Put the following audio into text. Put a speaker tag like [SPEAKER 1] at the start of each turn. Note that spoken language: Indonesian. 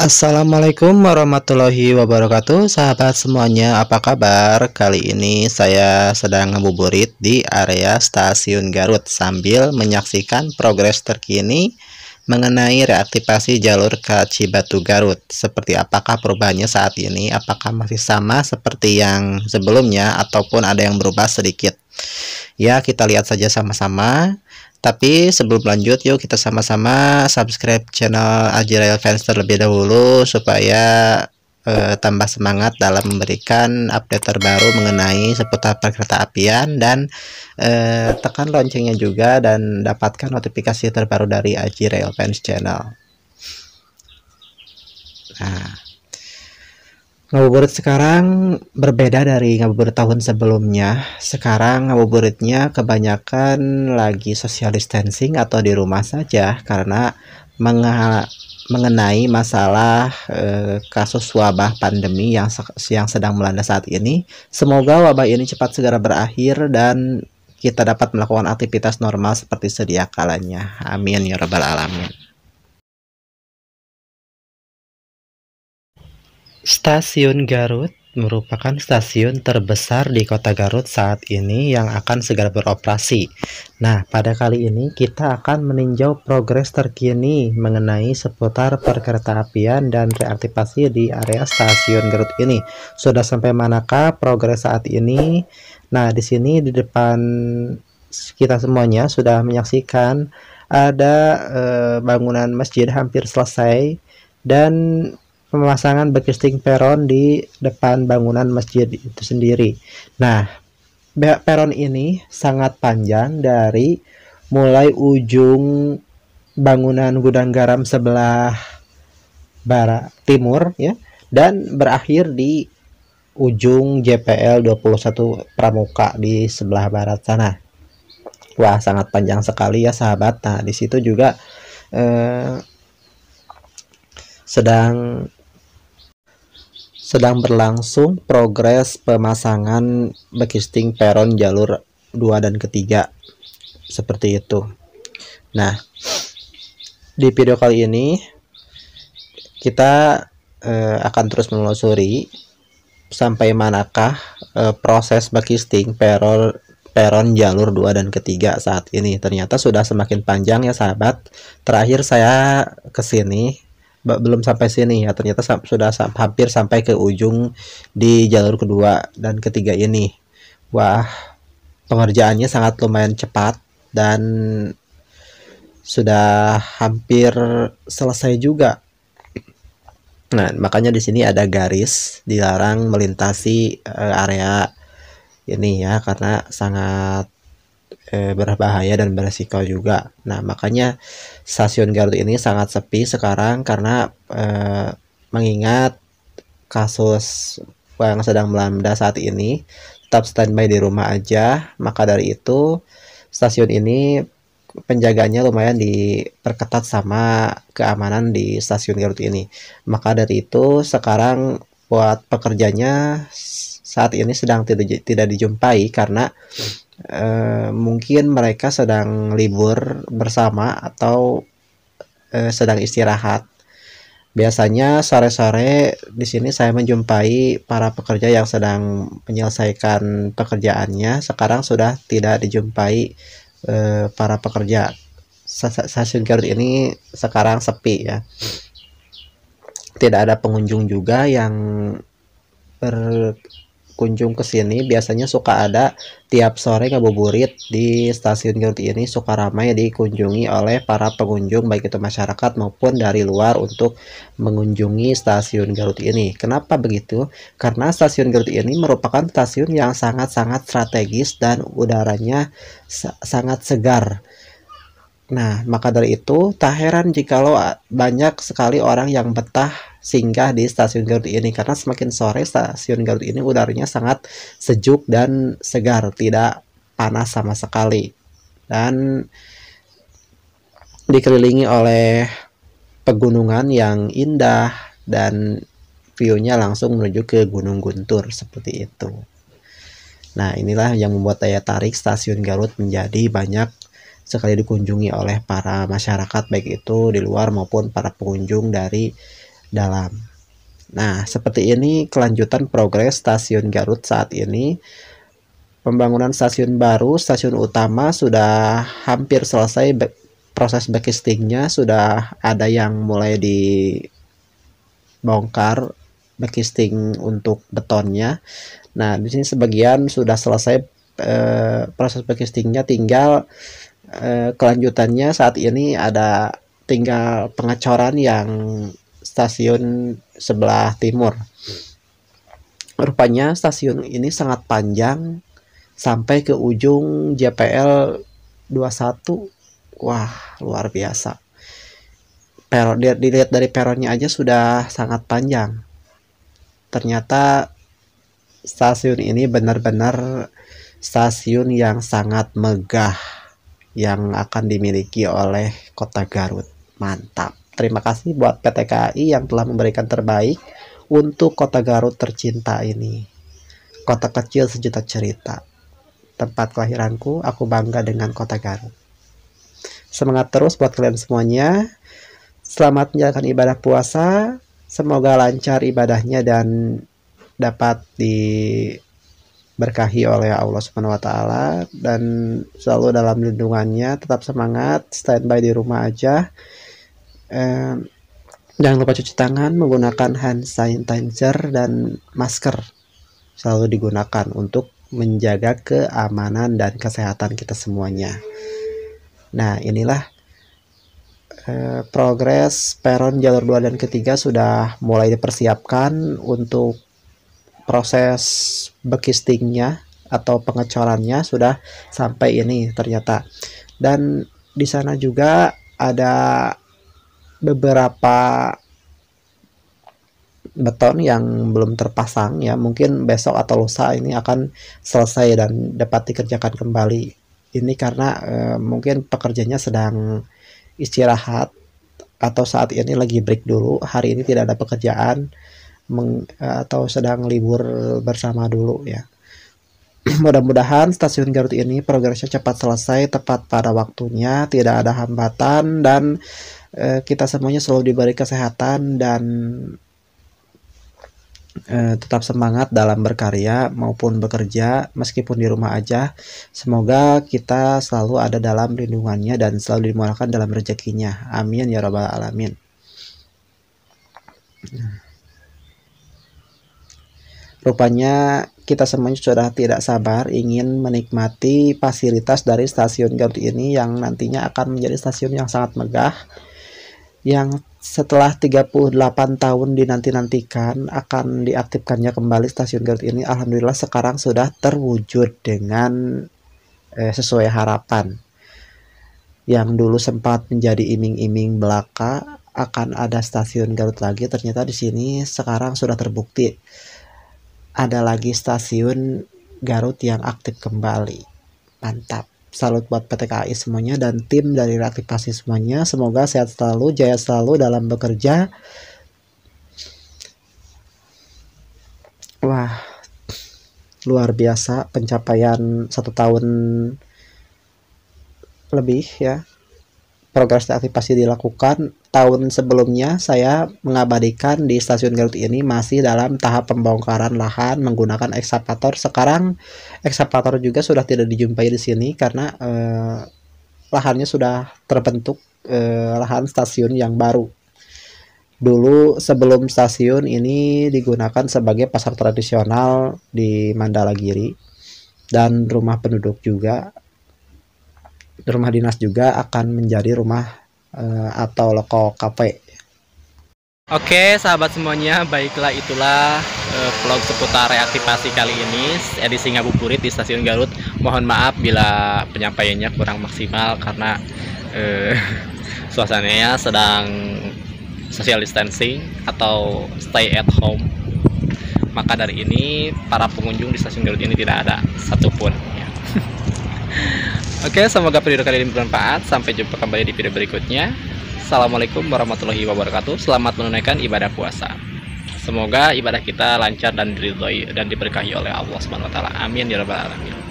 [SPEAKER 1] Assalamualaikum warahmatullahi wabarakatuh Sahabat semuanya apa kabar Kali ini saya sedang ngebuburit di area stasiun Garut Sambil menyaksikan progres terkini mengenai reaktivasi jalur ke Cibatu Garut Seperti apakah perubahannya saat ini Apakah masih sama seperti yang sebelumnya Ataupun ada yang berubah sedikit Ya kita lihat saja sama-sama tapi sebelum lanjut yuk kita sama-sama subscribe channel Azrael Fans terlebih dahulu supaya eh, tambah semangat dalam memberikan update terbaru mengenai seputar perkereta apian dan eh, tekan loncengnya juga dan dapatkan notifikasi terbaru dari Azrael Fans channel. Nah, Ngabuburit sekarang berbeda dari ngabuburit tahun sebelumnya. Sekarang ngabuburitnya kebanyakan lagi social distancing atau di rumah saja karena mengenai masalah eh, kasus wabah pandemi yang yang sedang melanda saat ini. Semoga wabah ini cepat segera berakhir dan kita dapat melakukan aktivitas normal seperti sedia kalanya. Amin ya rabbal alamin. Stasiun Garut merupakan stasiun terbesar di kota Garut saat ini yang akan segera beroperasi. Nah, pada kali ini kita akan meninjau progres terkini mengenai seputar perkereta apian dan reaktivasi di area stasiun Garut ini. Sudah sampai manakah progres saat ini? Nah, di sini di depan kita semuanya sudah menyaksikan ada eh, bangunan masjid hampir selesai dan pemasangan bekisting peron di depan bangunan masjid itu sendiri. Nah, peron ini sangat panjang dari mulai ujung bangunan gudang garam sebelah barat timur ya dan berakhir di ujung JPL 21 Pramuka di sebelah barat sana. Wah, sangat panjang sekali ya sahabat. Nah, di situ juga eh, sedang sedang berlangsung progres pemasangan backisting peron jalur 2 dan ketiga seperti itu nah di video kali ini kita eh, akan terus menelusuri sampai manakah eh, proses backisting peron peron jalur 2 dan ketiga saat ini ternyata sudah semakin panjang ya sahabat terakhir saya kesini belum sampai sini ya ternyata sudah hampir sampai ke ujung di jalur kedua dan ketiga ini wah pengerjaannya sangat lumayan cepat dan sudah hampir selesai juga nah makanya di sini ada garis dilarang melintasi eh, area ini ya karena sangat Eh, berbahaya dan beresiko juga. Nah, makanya stasiun Garut ini sangat sepi sekarang karena eh, mengingat kasus yang sedang melanda saat ini tetap standby di rumah aja. Maka dari itu stasiun ini penjaganya lumayan diperketat sama keamanan di stasiun Garut ini. Maka dari itu sekarang buat pekerjanya saat ini sedang tidak tidak dijumpai karena Eh, mungkin mereka sedang libur bersama atau uh, sedang istirahat. Biasanya sore-sore di sini saya menjumpai para pekerja yang sedang menyelesaikan pekerjaannya. Sekarang sudah tidak dijumpai eh, para pekerja. Stasiun Garut ini sekarang sepi ya. Tidak ada pengunjung juga yang ber kunjung ke sini biasanya suka ada tiap sore ngabuburit di stasiun Garut ini suka ramai dikunjungi oleh para pengunjung baik itu masyarakat maupun dari luar untuk mengunjungi stasiun Garut ini. Kenapa begitu? Karena stasiun Garut ini merupakan stasiun yang sangat-sangat strategis dan udaranya sangat segar. Nah, maka dari itu tak heran jika lo banyak sekali orang yang betah singgah di stasiun Garut ini karena semakin sore stasiun Garut ini udaranya sangat sejuk dan segar, tidak panas sama sekali. Dan dikelilingi oleh pegunungan yang indah dan view-nya langsung menuju ke Gunung Guntur seperti itu. Nah, inilah yang membuat daya tarik stasiun Garut menjadi banyak sekali dikunjungi oleh para masyarakat baik itu di luar maupun para pengunjung dari dalam. Nah, seperti ini kelanjutan progres stasiun Garut saat ini. Pembangunan stasiun baru, stasiun utama sudah hampir selesai proses backlistingnya, sudah ada yang mulai dibongkar backlisting untuk betonnya. Nah, di sini sebagian sudah selesai eh, proses backlistingnya, tinggal eh, kelanjutannya saat ini ada tinggal pengecoran yang stasiun sebelah timur. Rupanya stasiun ini sangat panjang sampai ke ujung JPL 21. Wah, luar biasa. Peron dilihat dari peronnya aja sudah sangat panjang. Ternyata stasiun ini benar-benar stasiun yang sangat megah yang akan dimiliki oleh Kota Garut. Mantap. Terima kasih buat PT KAI yang telah memberikan terbaik untuk kota Garut tercinta ini. Kota kecil sejuta cerita. Tempat kelahiranku, aku bangga dengan kota Garut. Semangat terus buat kalian semuanya. Selamat menjalankan ibadah puasa. Semoga lancar ibadahnya dan dapat diberkahi oleh Allah Subhanahu wa taala dan selalu dalam lindungannya, tetap semangat, standby di rumah aja eh, jangan lupa cuci tangan menggunakan hand sanitizer dan masker selalu digunakan untuk menjaga keamanan dan kesehatan kita semuanya. Nah, inilah eh, progres peron jalur 2 dan ketiga sudah mulai dipersiapkan untuk proses bekistingnya atau pengecorannya sudah sampai ini ternyata. Dan di sana juga ada beberapa beton yang belum terpasang ya mungkin besok atau lusa ini akan selesai dan dapat dikerjakan kembali ini karena uh, mungkin pekerjanya sedang istirahat atau saat ini lagi break dulu hari ini tidak ada pekerjaan meng, eh, atau sedang libur bersama dulu ya mudah-mudahan stasiun Garut ini progresnya cepat selesai tepat pada waktunya tidak ada hambatan dan Eh, kita semuanya selalu diberi kesehatan dan eh, tetap semangat dalam berkarya maupun bekerja meskipun di rumah aja. Semoga kita selalu ada dalam lindungannya dan selalu dimurahkan dalam rezekinya. Amin ya rabbal alamin. Rupanya kita semuanya sudah tidak sabar ingin menikmati fasilitas dari stasiun Garut ini yang nantinya akan menjadi stasiun yang sangat megah yang setelah 38 tahun dinanti-nantikan akan diaktifkannya kembali stasiun Garut ini alhamdulillah sekarang sudah terwujud dengan eh, sesuai harapan yang dulu sempat menjadi iming-iming belaka akan ada stasiun Garut lagi ternyata di sini sekarang sudah terbukti ada lagi stasiun Garut yang aktif kembali mantap salut buat PT KAI semuanya dan tim dari reaktivasi semuanya. Semoga sehat selalu, jaya selalu dalam bekerja. Wah, luar biasa pencapaian satu tahun lebih ya progres aktivasi dilakukan tahun sebelumnya saya mengabadikan di stasiun Garut ini masih dalam tahap pembongkaran lahan menggunakan ekskavator sekarang ekskavator juga sudah tidak dijumpai di sini karena eh, lahannya sudah terbentuk eh, lahan stasiun yang baru dulu sebelum stasiun ini digunakan sebagai pasar tradisional di Mandalagiri dan rumah penduduk juga rumah dinas juga akan menjadi rumah uh, atau loko KP. Oke, sahabat semuanya, baiklah itulah uh, vlog seputar reaktivasi kali ini edisi ngabuburit di Stasiun Garut. Mohon maaf bila penyampaiannya kurang maksimal karena uh, suasananya sedang social distancing atau stay at home. Maka dari ini para pengunjung di Stasiun Garut ini tidak ada satupun. Ya. Oke, semoga video kali ini bermanfaat. Sampai jumpa kembali di video berikutnya. Assalamualaikum warahmatullahi wabarakatuh. Selamat menunaikan ibadah puasa. Semoga ibadah kita lancar dan diridhoi dan diberkahi oleh Allah Subhanahu wa taala. Amin ya rabbal alamin.